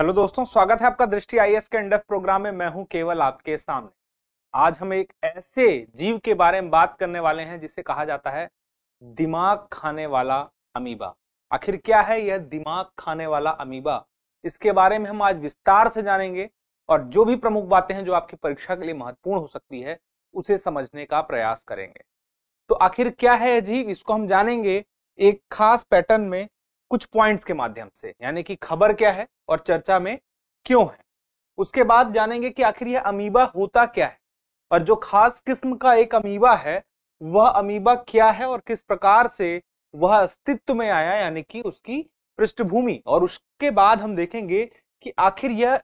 hello दोस्तों स्वागत है आपका दृष्टि आईएएस के एंडफ प्रोग्राम में मैं हूं केवल आपके सामने आज हम एक ऐसे जीव के बारे में बात करने वाले हैं जिसे कहा जाता है दिमाग खाने वाला अमीबा आखिर क्या है यह दिमाग खाने वाला अमीबा इसके बारे में हम आज विस्तार से जानेंगे और जो भी प्रमुख बातें हैं जो आपकी परीक्षा के लिए महत्वपूर्ण हो सकती है उसे समझने का प्रयास करेंगे तो आखिर क्या है जीव इसको हम जानेंगे एक खास पैटर्न में कुछ पॉइंट्स के माध्यम से यानी कि खबर क्या है और चर्चा में क्यों है उसके बाद जानेंगे कि आखिर यह अमीबा होता क्या है और जो खास किस्म का एक अमीबा है वह अमीबा क्या है और किस प्रकार से वह अस्तित्व में आया यानी कि उसकी पृष्ठभूमि और उसके बाद हम देखेंगे कि आखिर यह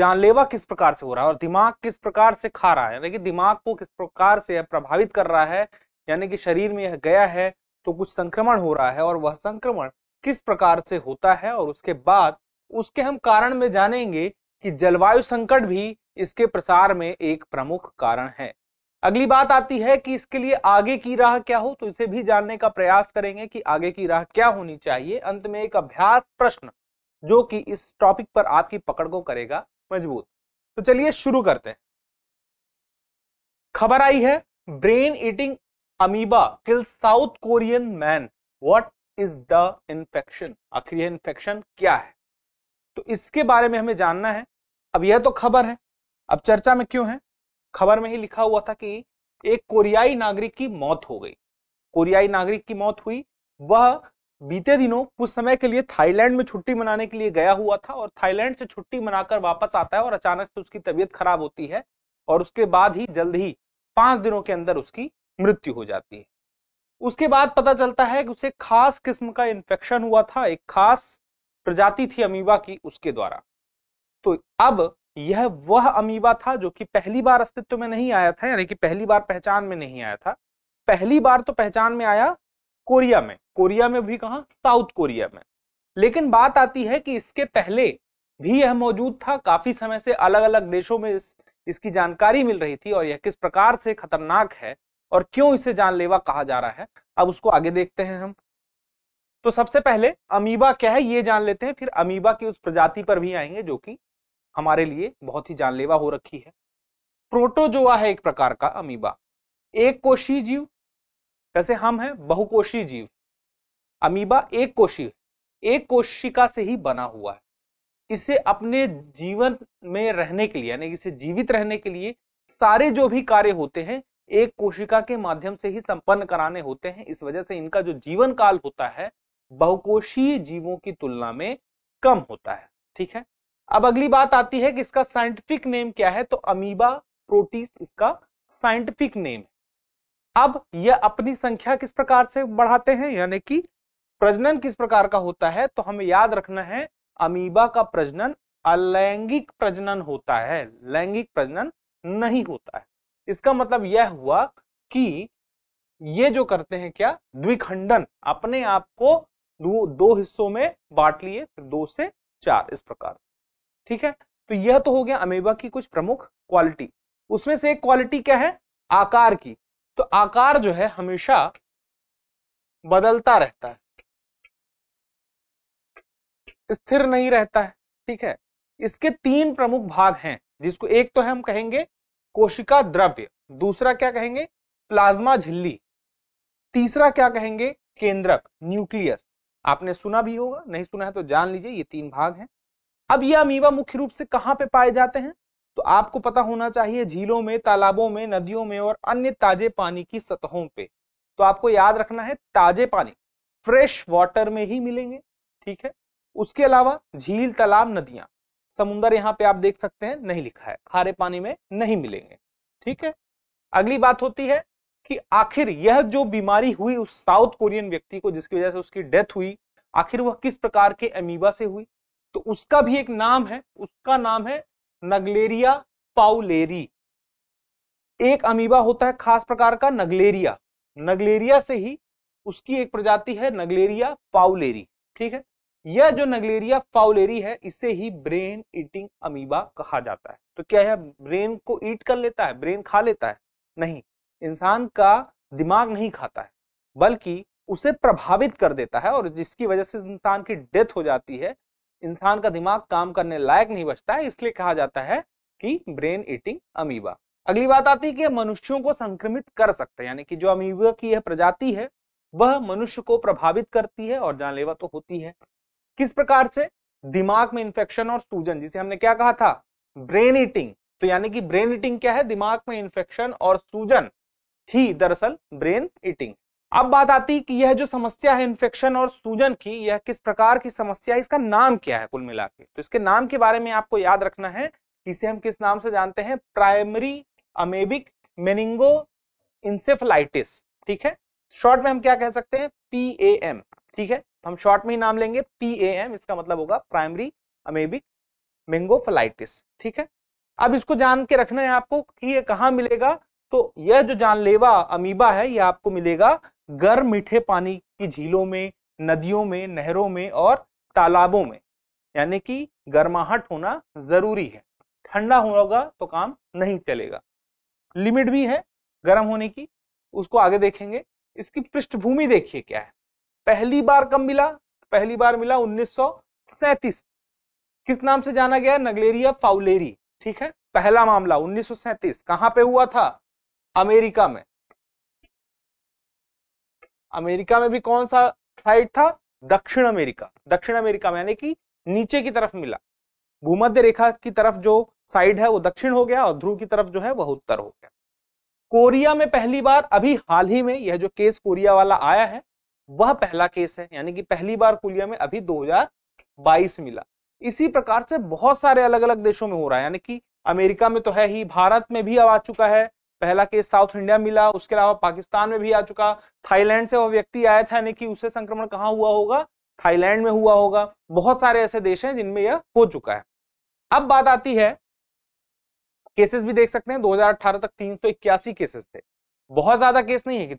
जानलेवा किस प्रकार से हो रहा है और दिमाग किस प्रकार से खा रहा है यानी कि दिमाग को किस प्रकार से प्रभावित कर रहा है यानी कि शरीर में यह गया है तो कुछ संक्रमण हो रहा है और वह संक्रमण किस प्रकार से होता है और उसके बाद उसके हम कारण में जानेंगे कि जलवायु संकट भी इसके प्रसार में एक प्रमुख कारण है अगली बात आती है कि इसके लिए आगे की राह क्या हो तो इसे भी जानने का प्रयास करेंगे कि आगे की राह क्या होनी चाहिए अंत में एक अभ्यास प्रश्न जो कि इस टॉपिक पर आपकी पकड़ को करेगा मजबूत तो चलिए शुरू करते हैं खबर आई है brain eating amoeba kill South Korean man what is the infection आखिर यह इन्फेक्शन क्या है तो इसके बारे में हमें जानना है अब यह तो खबर है अब चर्चा में क्यों है खबर में ही लिखा हुआ था कि एक कोरियाई नागरिक की मौत हो गई कोरियाई नागरिक की मौत हुई वह बीते दिनों कुछ समय के लिए थाईलैंड में छुट्टी मनाने के लिए गया हुआ था और थाईलैंड से छुट्टी मनाकर वापस आता है और अचानक से उसकी तबीयत खराब होती है और उसके बाद ही जल्द ही पांच दिनों के अंदर उसकी मृत्यु हो जाती है उसके बाद पता चलता है कि उसे खास किस्म का इन्फेक्शन हुआ था एक खास प्रजाति थी अमीबा की उसके द्वारा तो अब यह वह अमीबा था जो कि पहली बार अस्तित्व में नहीं आया था यानी कि पहली बार पहचान में नहीं आया था पहली बार तो पहचान में आया कोरिया में कोरिया में भी कहा साउथ कोरिया में लेकिन बात आती है कि इसके पहले भी यह मौजूद था काफी समय से अलग अलग देशों में इस, इसकी जानकारी मिल रही थी और यह किस प्रकार से खतरनाक है और क्यों इसे जानलेवा कहा जा रहा है अब उसको आगे देखते हैं हम तो सबसे पहले अमीबा क्या है ये जान लेते हैं फिर अमीबा की उस प्रजाति पर भी आएंगे जो कि हमारे लिए बहुत ही जानलेवा हो रखी है प्रोटोजोआ है एक प्रकार का अमीबा एक कोशी जीव जैसे हम हैं बहुकोशी जीव अमीबा एक कोशी एक कोशिका से ही बना हुआ है इसे अपने जीवन में रहने के लिए यानी इसे जीवित रहने के लिए सारे जो भी कार्य होते हैं एक कोशिका के माध्यम से ही संपन्न कराने होते हैं इस वजह से इनका जो जीवन काल होता है बहुकोशीय जीवों की तुलना में कम होता है ठीक है अब अगली बात आती है कि इसका साइंटिफिक नेम क्या है तो अमीबा प्रोटीस इसका साइंटिफिक नेम है अब यह अपनी संख्या किस प्रकार से बढ़ाते हैं यानी कि प्रजनन किस प्रकार का होता है तो हमें याद रखना है अमीबा का प्रजनन अलैंगिक प्रजनन होता है लैंगिक प्रजनन नहीं होता है इसका मतलब यह हुआ कि ये जो करते हैं क्या द्विखंडन अपने आप को दो, दो हिस्सों में बांट लिए फिर दो से चार इस प्रकार ठीक है तो यह तो हो गया अमेबा की कुछ प्रमुख क्वालिटी उसमें से एक क्वालिटी क्या है आकार की तो आकार जो है हमेशा बदलता रहता है स्थिर नहीं रहता है ठीक है इसके तीन प्रमुख भाग हैं जिसको एक तो है हम कहेंगे कोशिका द्रव्य दूसरा क्या कहेंगे प्लाज्मा झिल्ली तीसरा क्या कहेंगे केंद्रक न्यूक्लियस आपने सुना भी होगा नहीं सुना है तो जान लीजिए ये तीन भाग हैं अब ये अमीबा मुख्य रूप से कहां पे पाए जाते हैं तो आपको पता होना चाहिए झीलों में तालाबों में नदियों में और अन्य ताजे पानी की सतहों पे तो आपको याद रखना है ताजे पानी फ्रेश वाटर में ही मिलेंगे ठीक है उसके अलावा झील तालाब नदियां समुंदर यहाँ पे आप देख सकते हैं नहीं लिखा है खारे पानी में नहीं मिलेंगे ठीक है अगली बात होती है कि आखिर यह जो बीमारी हुई उस साउथ कोरियन व्यक्ति को जिसकी वजह से उसकी डेथ हुई आखिर वह किस प्रकार के अमीबा से हुई तो उसका भी एक नाम है उसका नाम है नगलेरिया पाउलेरी एक अमीबा होता है खास प्रकार का नगलेरिया नगलेरिया से ही उसकी एक प्रजाति है नगलेरिया पाउलेरी ठीक है यह जो नगलेरिया फाउलेरी है इसे ही ब्रेन ईटिंग अमीबा कहा जाता है तो क्या यह ब्रेन को ईट कर लेता है ब्रेन खा लेता है नहीं इंसान का दिमाग नहीं खाता है बल्कि उसे प्रभावित कर देता है और जिसकी वजह से इंसान की डेथ हो जाती है इंसान का दिमाग काम करने लायक नहीं बचता है इसलिए कहा जाता है कि ब्रेन ईटिंग अमीबा अगली बात आती है कि मनुष्यों को संक्रमित कर सकते हैं यानी कि जो अमीबा की यह प्रजाति है वह मनुष्य को प्रभावित करती है और जानलेवा तो होती है किस प्रकार से दिमाग में इंफेक्शन और सूजन जिसे हमने क्या कहा था ब्रेन ईटिंग तो यानी कि ब्रेन ईटिंग क्या है दिमाग में इंफेक्शन और सूजन ही दरअसल ब्रेन ईटिंग अब बात आती है कि यह जो समस्या है इंफेक्शन और सूजन की यह किस प्रकार की समस्या है इसका नाम क्या है कुल मिला के तो इसके नाम के बारे में आपको याद रखना है इसे हम किस नाम से जानते हैं प्राइमरी अमेबिक मेनिंगो इंसेफलाइटिस ठीक है शॉर्ट में हम क्या कह सकते हैं पी ए एम ठीक है हम शॉर्ट में ही नाम लेंगे पी ए एम इसका मतलब होगा प्राइमरी अमेबिक मेंगोफलाइटिस ठीक है अब इसको जान के रखना है आपको कि ये कहाँ मिलेगा तो यह जो जानलेवा अमीबा है यह आपको मिलेगा गर्म मीठे पानी की झीलों में नदियों में नहरों में और तालाबों में यानी कि गर्माहट होना जरूरी है ठंडा होगा तो काम नहीं चलेगा लिमिट भी है गर्म होने की उसको आगे देखेंगे इसकी पृष्ठभूमि देखिए क्या है पहली बार कब मिला पहली बार मिला 1937 किस नाम से जाना गया नगलेरिया फाउलेरी ठीक है पहला मामला 1937 कहां पे हुआ था अमेरिका में अमेरिका में भी कौन सा साइड था दक्षिण अमेरिका दक्षिण अमेरिका में यानी कि नीचे की तरफ मिला भूमध्य रेखा की तरफ जो साइड है वो दक्षिण हो गया और ध्रुव की तरफ जो है वह उत्तर हो गया कोरिया में पहली बार अभी हाल ही में यह जो केस कोरिया वाला आया है वह पहला केस है यानी कि पहली बार कुलिया में अभी 2022 मिला इसी प्रकार से बहुत सारे अलग अलग देशों में हो रहा है यानी कि अमेरिका में तो है ही भारत में भी अब आ चुका है पहला केस साउथ इंडिया मिला उसके अलावा पाकिस्तान में भी आ चुका थाईलैंड से वह व्यक्ति आया था यानी कि उसे संक्रमण कहाँ हुआ होगा थाईलैंड में हुआ होगा बहुत सारे ऐसे देश हैं जिनमें यह हो चुका है अब बात आती है केसेस भी देख सकते हैं 2018 तक इक्यासी केसेस थे बहुत ज्यादा केस नहीं है कि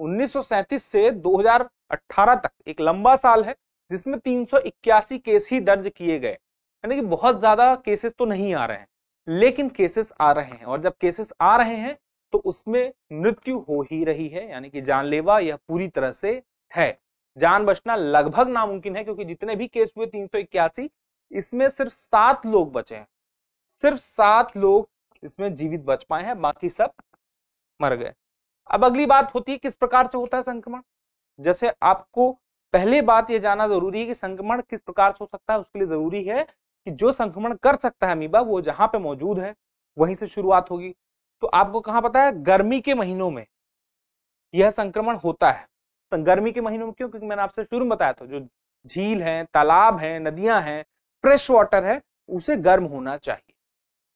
1937 से 2018 तक एक लंबा साल है जिसमें तीन केस ही दर्ज किए गए यानी कि बहुत ज्यादा केसेस तो नहीं आ रहे हैं लेकिन केसेस आ रहे हैं और जब केसेस आ रहे हैं तो उसमें मृत्यु हो ही रही है यानी कि जानलेवा यह पूरी तरह से है जान बचना लगभग नामुमकिन है क्योंकि जितने भी केस हुए तीन इसमें सिर्फ सात लोग बचे हैं सिर्फ सात लोग इसमें जीवित बच पाए हैं बाकी सब मर गए अब अगली बात होती है किस प्रकार से होता है संक्रमण जैसे आपको पहले बात यह जाना जरूरी है कि संक्रमण किस प्रकार से हो सकता है उसके लिए जरूरी है कि जो संक्रमण कर सकता है अमीबा वो जहां पे मौजूद है वहीं से शुरुआत होगी तो आपको कहाँ पता है गर्मी के महीनों में यह संक्रमण होता है तो गर्मी के महीनों में क्यों क्योंकि मैंने आपसे शुरू में बताया था जो झील है तालाब है नदियां हैं फ्रेश वाटर है उसे गर्म होना चाहिए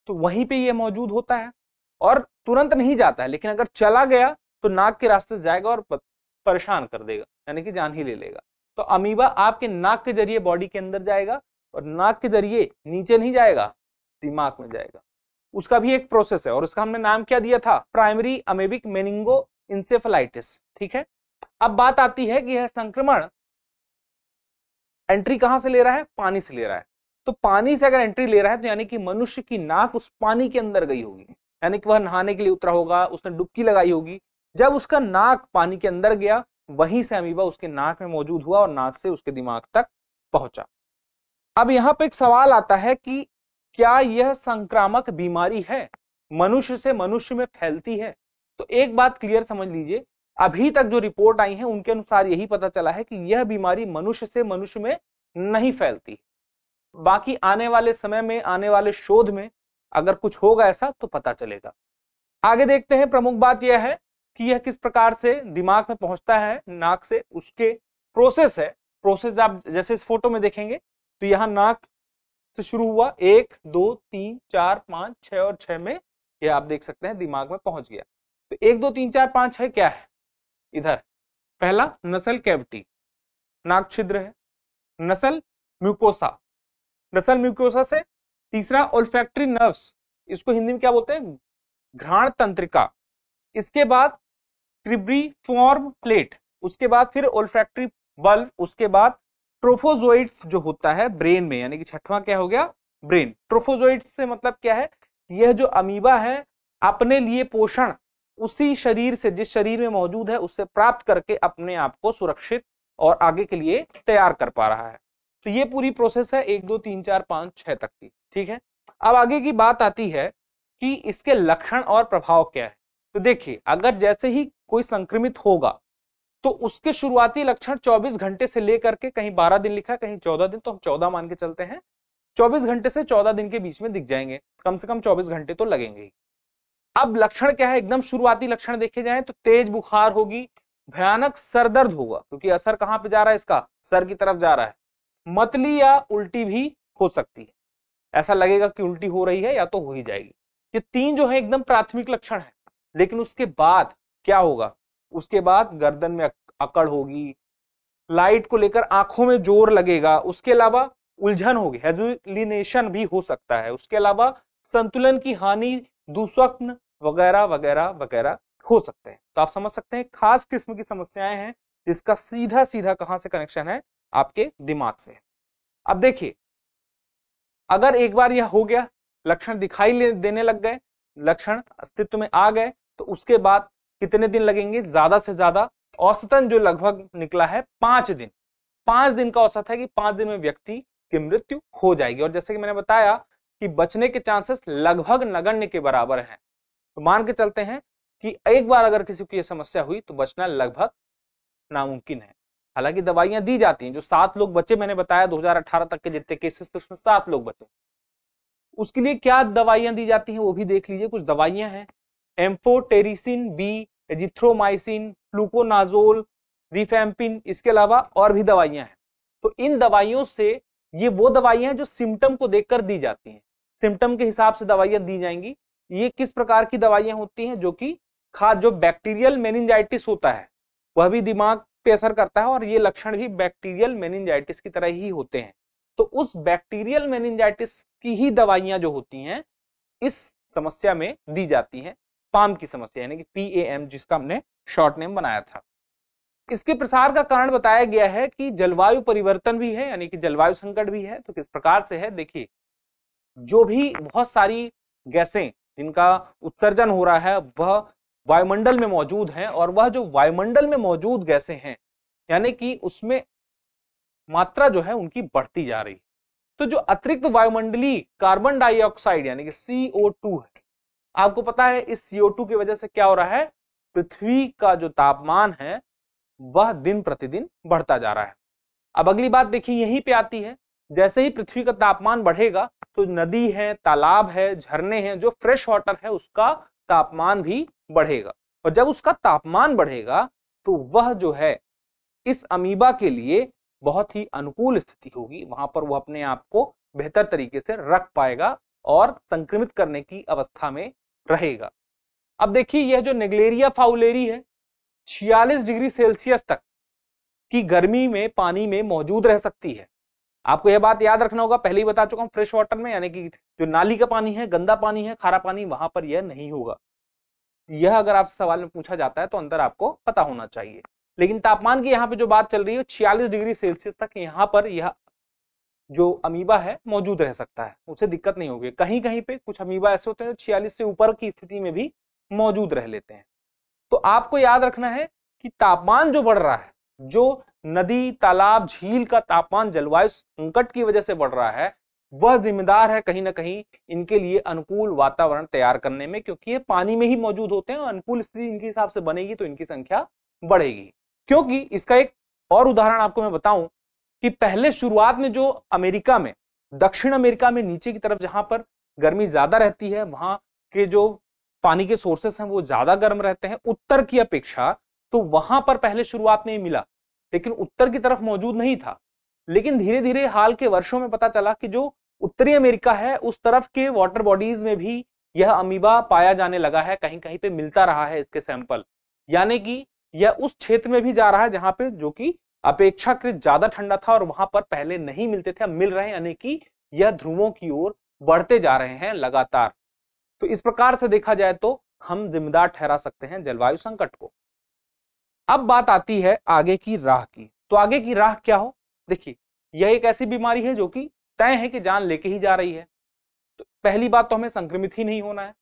तो वहीं पर यह मौजूद होता है और तुरंत नहीं जाता है लेकिन अगर चला गया तो नाक के रास्ते जाएगा और परेशान कर देगा यानी कि जान ही ले लेगा तो अमीबा आपके नाक के जरिए बॉडी के अंदर जाएगा और नाक के जरिए नीचे नहीं जाएगा दिमाग में जाएगा उसका भी एक प्रोसेस है और उसका हमने नाम क्या दिया था प्राइमरी अमेबिक मेनिंगो इंसेफेलाइटिस ठीक है अब बात आती है कि यह संक्रमण एंट्री कहां से ले रहा है पानी से ले रहा है तो पानी से अगर एंट्री ले रहा है तो यानी कि मनुष्य की नाक उस पानी के अंदर गई होगी यानी कि वह नहाने के लिए उतरा होगा उसने डुबकी लगाई होगी जब उसका नाक पानी के अंदर गया वहीं से अमीबा उसके नाक में मौजूद हुआ और नाक से उसके दिमाग तक पहुंचा अब यहां पे एक सवाल आता है कि क्या यह संक्रामक बीमारी है मनुष्य से मनुष्य में फैलती है तो एक बात क्लियर समझ लीजिए अभी तक जो रिपोर्ट आई है उनके अनुसार यही पता चला है कि यह बीमारी मनुष्य से मनुष्य में नहीं फैलती बाकी आने वाले समय में आने वाले शोध में अगर कुछ होगा ऐसा तो पता चलेगा आगे देखते हैं प्रमुख बात यह है कि यह किस प्रकार से दिमाग में पहुंचता है नाक से उसके प्रोसेस है प्रोसेस आप जैसे इस फोटो में देखेंगे तो यहाँ नाक से शुरू हुआ एक दो तीन चार पाँच छ और छ में यह आप देख सकते हैं दिमाग में पहुंच गया तो एक दो तीन चार पाँच छ क्या है इधर पहला नसल कैविटी नाक छिद्र है नसल म्यूकोसा नसल म्यूकोसा से तीसरा ओल्फैक्ट्री नर्व्स इसको हिंदी में क्या बोलते हैं घ्राण तंत्रिका इसके बाद ट्रिब्री फॉर्म प्लेट उसके बाद फिर ओल्फैक्ट्री बल्ब उसके बाद ट्रोफोजोइड्स जो होता है ब्रेन में यानी कि छठवां क्या हो गया ब्रेन ट्रोफोजोइड्स से मतलब क्या है यह जो अमीबा है अपने लिए पोषण उसी शरीर से जिस शरीर में मौजूद है उससे प्राप्त करके अपने आप को सुरक्षित और आगे के लिए तैयार कर पा रहा है तो ये पूरी प्रोसेस है एक दो तीन चार पांच छह तक की ठीक है अब आगे की बात आती है कि इसके लक्षण और प्रभाव क्या है तो देखिए अगर जैसे ही कोई संक्रमित होगा तो उसके शुरुआती लक्षण 24 घंटे से लेकर के कहीं 12 दिन लिखा कहीं 14 दिन तो हम 14 मान के चलते हैं 24 घंटे से 14 दिन के बीच में दिख जाएंगे कम से कम 24 घंटे तो लगेंगे अब लक्षण क्या है एकदम शुरुआती लक्षण देखे जाए तो तेज बुखार होगी भयानक सर दर्द होगा क्योंकि असर कहाँ पे जा रहा है इसका सर की तरफ जा रहा है मतली या उल्टी भी हो सकती है ऐसा लगेगा कि उल्टी हो रही है या तो हो ही जाएगी ये तीन जो है एकदम प्राथमिक लक्षण है लेकिन उसके बाद क्या होगा उसके बाद गर्दन में अकड़ होगी लाइट को लेकर आंखों में जोर लगेगा उसके अलावा उलझन होगी हेजुलिनेशन भी हो सकता है उसके अलावा संतुलन की हानि दुस्वप्न वगैरह वगैरह वगैरह हो सकते हैं तो आप समझ सकते हैं खास किस्म की समस्याएं हैं जिसका सीधा सीधा कहां से कनेक्शन है आपके दिमाग से अब देखिए अगर एक बार यह हो गया लक्षण दिखाई देने लग गए लक्षण अस्तित्व में आ गए तो उसके बाद कितने दिन लगेंगे ज्यादा से ज्यादा औसतन जो लगभग निकला है पांच दिन पांच दिन का औसत है कि पांच दिन में व्यक्ति की मृत्यु हो जाएगी और जैसे कि मैंने बताया कि बचने के चांसेस लगभग नगण्य के बराबर हैं तो मान के चलते हैं कि एक बार अगर किसी को यह समस्या हुई तो बचना लगभग नामुमकिन है हालांकि दवाइयां दी जाती हैं जो सात लोग बचे मैंने बताया 2018 तक के जितने केसेस थे उसमें सात लोग बचे उसके लिए क्या दवाइयां दी जाती हैं वो भी देख लीजिए कुछ दवाइयां हैं amphotericin B azithromycin fluconazole rifampin इसके अलावा और भी दवाइयां हैं तो इन दवाइयों से ये वो दवाइयां हैं जो सिम्टम को देखकर दी जाती हैं सिम्टम के हिसाब से दवाइयां दी जाएंगी ये किस प्रकार की दवाइयां होती हैं जो कि खास जो बैक्टीरियल मेनिंजाइटिस होता है वह भी दिमाग पे असर करता है और ये लक्षण भी बैक्टीरियल मेनिंजाइटिस की तरह ही होते हैं तो उस बैक्टीरियल मेनिंजाइटिस की ही दवाइयां जो होती हैं इस समस्या में दी जाती हैं पाम की समस्या यानी कि पी जिसका हमने शॉर्ट नेम बनाया था इसके प्रसार का कारण बताया गया है कि जलवायु परिवर्तन भी है यानी कि जलवायु संकट भी है तो किस प्रकार से है देखिए जो भी बहुत सारी गैसें जिनका उत्सर्जन हो रहा है वह वायुमंडल में मौजूद हैं और वह जो वायुमंडल में मौजूद गैसें हैं यानी कि उसमें मात्रा जो है उनकी बढ़ती जा रही है तो जो अतिरिक्त वायुमंडलीय कार्बन डाइऑक्साइड यानी कि सीओ है आपको पता है इस CO2 की वजह से क्या हो रहा है पृथ्वी का जो तापमान है वह दिन प्रतिदिन बढ़ता जा रहा है अब अगली बात देखिए यहीं पे आती है जैसे ही पृथ्वी का तापमान बढ़ेगा तो नदी है तालाब है झरने हैं जो फ्रेश वाटर है उसका तापमान भी बढ़ेगा और जब उसका तापमान बढ़ेगा तो वह जो है इस अमीबा के लिए बहुत ही अनुकूल स्थिति होगी वहां पर वह अपने आप को बेहतर तरीके से रख पाएगा और संक्रमित करने की अवस्था में रहेगा अब देखिए यह जो नेग्लेरिया फाउलेरी है 46 डिग्री सेल्सियस तक की गर्मी में पानी में मौजूद रह सकती है आपको यह बात याद रखना होगा पहले ही बता चुका हूं फ्रेश वाटर में यानी कि जो नाली का पानी है गंदा पानी है खारा पानी वहां पर यह नहीं होगा यह अगर आपसे सवाल में पूछा जाता है तो अंतर आपको पता होना चाहिए लेकिन तापमान की यहाँ पे जो बात चल रही है छियालीस डिग्री सेल्सियस तक यहाँ पर यह जो अमीबा है मौजूद रह सकता है उसे दिक्कत नहीं होगी कहीं कहीं पे कुछ अमीबा ऐसे होते हैं जो छियालीस से ऊपर की स्थिति में भी मौजूद रह लेते हैं तो आपको याद रखना है कि तापमान जो बढ़ रहा है जो नदी तालाब झील का तापमान जलवायु संकट की वजह से बढ़ रहा है वह जिम्मेदार है कहीं ना कहीं इनके लिए अनुकूल वातावरण तैयार करने में क्योंकि ये पानी में ही मौजूद होते हैं और अनुकूल स्थिति इनके हिसाब से बनेगी तो इनकी संख्या बढ़ेगी क्योंकि इसका एक और उदाहरण आपको मैं बताऊं कि पहले शुरुआत में जो अमेरिका में दक्षिण अमेरिका में नीचे की तरफ जहां पर गर्मी ज्यादा रहती है वहां के जो पानी के सोर्सेस हैं वो ज्यादा गर्म रहते हैं उत्तर की अपेक्षा तो वहां पर पहले शुरुआत में ही मिला लेकिन उत्तर की तरफ मौजूद नहीं था लेकिन धीरे धीरे हाल के वर्षों में पता चला कि जो उत्तरी अमेरिका है उस तरफ के वाटर बॉडीज में भी यह अमीबा पाया जाने लगा है कहीं कहीं पे मिलता रहा है इसके सैंपल यानी कि यह उस क्षेत्र में भी जा रहा है जहां पे जो कि अपेक्षाकृत ज्यादा ठंडा था और वहां पर पहले नहीं मिलते थे मिल रहे हैं यानी कि यह ध्रुवों की ओर बढ़ते जा रहे हैं लगातार तो इस प्रकार से देखा जाए तो हम जिम्मेदार ठहरा सकते हैं जलवायु संकट को अब बात आती है आगे की राह की तो आगे की राह क्या हो देखिए यह एक ऐसी बीमारी है जो कि तय है कि जान लेके ही जा रही है तो पहली बात तो हमें संक्रमित ही नहीं होना है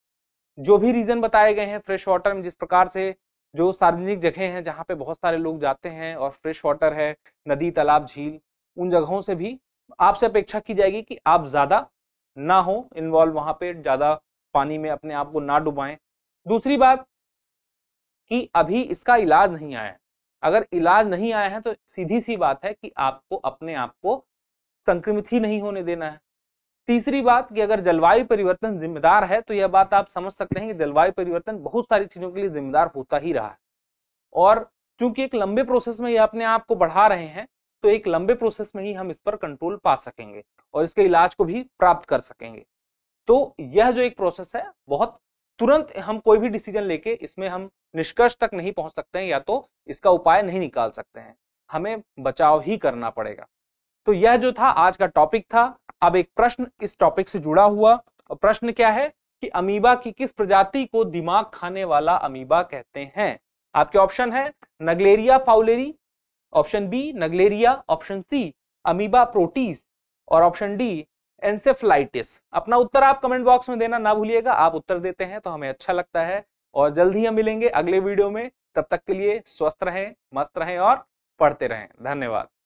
जो भी रीजन बताए गए हैं फ्रेश वाटर में जिस प्रकार से जो सार्वजनिक जगह हैं जहाँ पे बहुत सारे लोग जाते हैं और फ्रेश वाटर है नदी तालाब झील उन जगहों से भी आपसे अपेक्षा की जाएगी कि आप ज़्यादा ना हो इन्वॉल्व वहाँ पे ज़्यादा पानी में अपने आप को ना डुबाएं दूसरी बात कि अभी इसका इलाज नहीं आया अगर इलाज नहीं आया है तो सीधी सी बात है कि आपको अपने आप को संक्रमित ही नहीं होने देना है तीसरी बात कि अगर जलवायु परिवर्तन जिम्मेदार है तो यह बात आप समझ सकते हैं कि जलवायु परिवर्तन बहुत सारी चीजों के लिए जिम्मेदार होता ही रहा है और चूंकि एक लंबे प्रोसेस में यह अपने आप को बढ़ा रहे हैं तो एक लंबे प्रोसेस में ही हम इस पर कंट्रोल पा सकेंगे और इसके इलाज को भी प्राप्त कर सकेंगे तो यह जो एक प्रोसेस है बहुत तुरंत हम कोई भी डिसीजन लेके इसमें हम निष्कर्ष तक नहीं पहुंच सकते हैं या तो इसका उपाय नहीं निकाल सकते हैं हमें बचाव ही करना पड़ेगा तो यह जो था आज का टॉपिक था अब एक प्रश्न इस टॉपिक से जुड़ा हुआ और प्रश्न क्या है कि अमीबा की किस प्रजाति को दिमाग खाने वाला अमीबा कहते हैं आपके ऑप्शन है Naegleria fowleri option B Naegleria option C amoeba proteus और ऑप्शन डी एंसेफ्लाइटिस अपना उत्तर आप कमेंट बॉक्स में देना ना भूलिएगा आप उत्तर देते हैं तो हमें अच्छा लगता है और जल्द ही हम मिलेंगे अगले वीडियो में तब तक के लिए स्वस्थ रहें मस्त रहें और पढ़ते रहें धन्यवाद